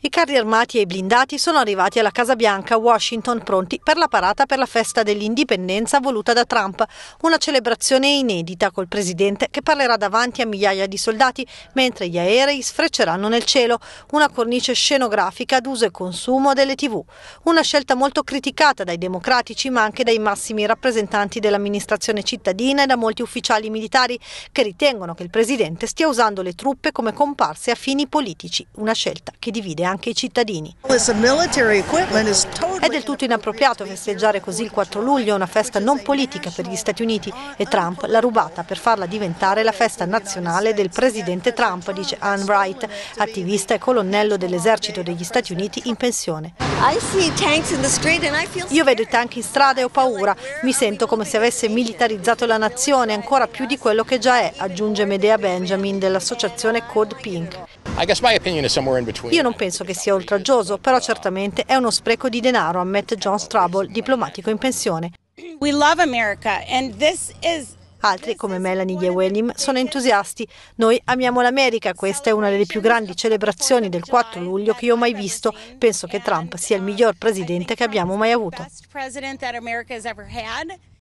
I carri armati e i blindati sono arrivati alla Casa Bianca a Washington pronti per la parata per la festa dell'indipendenza voluta da Trump, una celebrazione inedita col presidente che parlerà davanti a migliaia di soldati mentre gli aerei sfrecceranno nel cielo, una cornice scenografica ad uso e consumo delle tv, una scelta molto criticata dai democratici ma anche dai massimi rappresentanti dell'amministrazione cittadina e da molti ufficiali militari che ritengono che il presidente stia usando le truppe come comparse a fini politici, una scelta che divide anche i cittadini. È del tutto inappropriato festeggiare così il 4 luglio, una festa non politica per gli Stati Uniti e Trump l'ha rubata per farla diventare la festa nazionale del presidente Trump, dice Anne Wright, attivista e colonnello dell'esercito degli Stati Uniti in pensione. Io vedo i tank in strada e ho paura, mi sento come se avesse militarizzato la nazione ancora più di quello che già è, aggiunge Medea Benjamin dell'associazione Code Pink. Io non penso che sia oltraggioso, però certamente è uno spreco di denaro, ammette John Strabble, diplomatico in pensione. We love America and this is Altri, come Melanie Yewelim, sono entusiasti. Noi amiamo l'America, questa è una delle più grandi celebrazioni del 4 luglio che io ho mai visto. Penso che Trump sia il miglior presidente che abbiamo mai avuto.